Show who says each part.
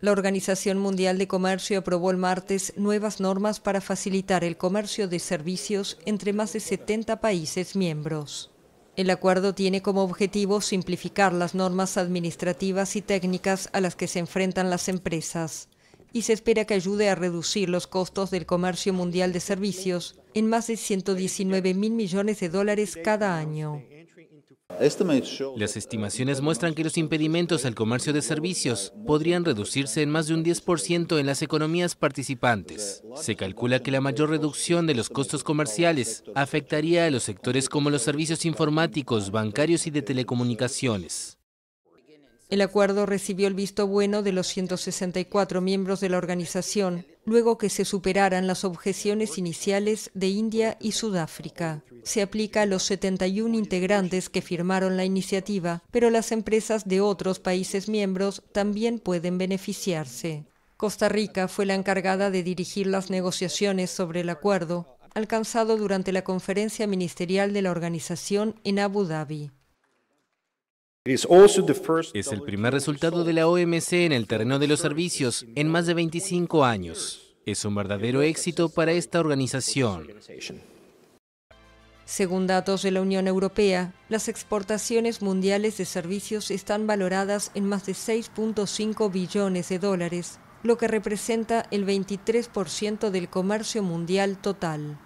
Speaker 1: La Organización Mundial de Comercio aprobó el martes nuevas normas para facilitar el comercio de servicios entre más de 70 países miembros. El acuerdo tiene como objetivo simplificar las normas administrativas y técnicas a las que se enfrentan las empresas y se espera que ayude a reducir los costos del comercio mundial de servicios en más de 119 mil millones de dólares cada año.
Speaker 2: Las estimaciones muestran que los impedimentos al comercio de servicios podrían reducirse en más de un 10% en las economías participantes. Se calcula que la mayor reducción de los costos comerciales afectaría a los sectores como los servicios informáticos, bancarios y de telecomunicaciones. El
Speaker 1: acuerdo recibió el visto bueno de los 164 miembros de la organización, luego que se superaran las objeciones iniciales de India y Sudáfrica. Se aplica a los 71 integrantes que firmaron la iniciativa, pero las empresas de otros países miembros también pueden beneficiarse. Costa Rica fue la encargada de dirigir las negociaciones sobre el acuerdo, alcanzado durante la conferencia ministerial de la organización en Abu Dhabi.
Speaker 2: Es el primer resultado de la OMC en el terreno de los servicios en más de 25 años. Es un verdadero éxito para esta organización. Según datos
Speaker 1: de la Unión Europea, las exportaciones mundiales de servicios están valoradas en más de 6.5 billones de dólares, lo que representa el 23% del comercio mundial total.